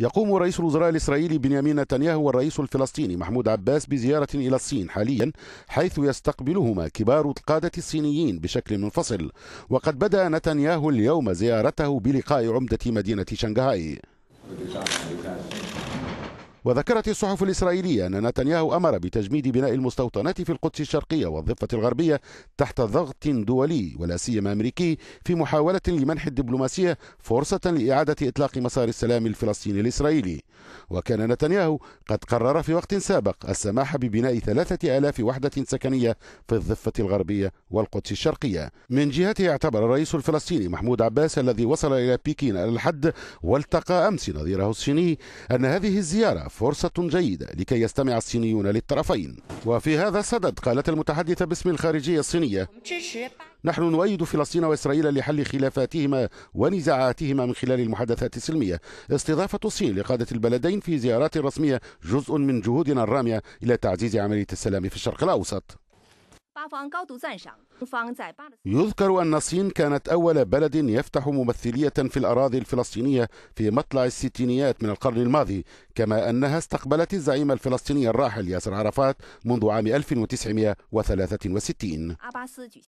يقوم رئيس الوزراء الإسرائيلي بنيامين نتنياهو والرئيس الفلسطيني محمود عباس بزيارة إلى الصين حاليا حيث يستقبلهما كبار القادة الصينيين بشكل منفصل وقد بدأ نتنياهو اليوم زيارته بلقاء عمدة مدينة شنغهاي وذكرت الصحف الإسرائيلية أن نتنياهو أمر بتجميد بناء المستوطنات في القدس الشرقية والضفة الغربية تحت ضغط دولي ولا سيما أمريكي في محاولة لمنح الدبلوماسية فرصة لإعادة إطلاق مسار السلام الفلسطيني الإسرائيلي وكان نتنياهو قد قرر في وقت سابق السماح ببناء ثلاثة آلاف وحدة سكنية في الضفة الغربية والقدس الشرقية من جهته اعتبر الرئيس الفلسطيني محمود عباس الذي وصل إلى بكين على الحد والتقى أمس نظيره الصيني أن هذه الزيارة فرصة جيدة لكي يستمع الصينيون للطرفين وفي هذا الصدد قالت المتحدثة باسم الخارجية الصينية نحن نؤيد فلسطين وإسرائيل لحل خلافاتهما ونزاعاتهما من خلال المحادثات السلمية استضافة الصين لقادة البلدين في زيارات رسمية جزء من جهودنا الرامية إلى تعزيز عملية السلام في الشرق الأوسط يذكر أن الصين كانت أول بلد يفتح ممثلية في الأراضي الفلسطينية في مطلع الستينيات من القرن الماضي كما أنها استقبلت الزعيم الفلسطيني الراحل ياسر عرفات منذ عام 1963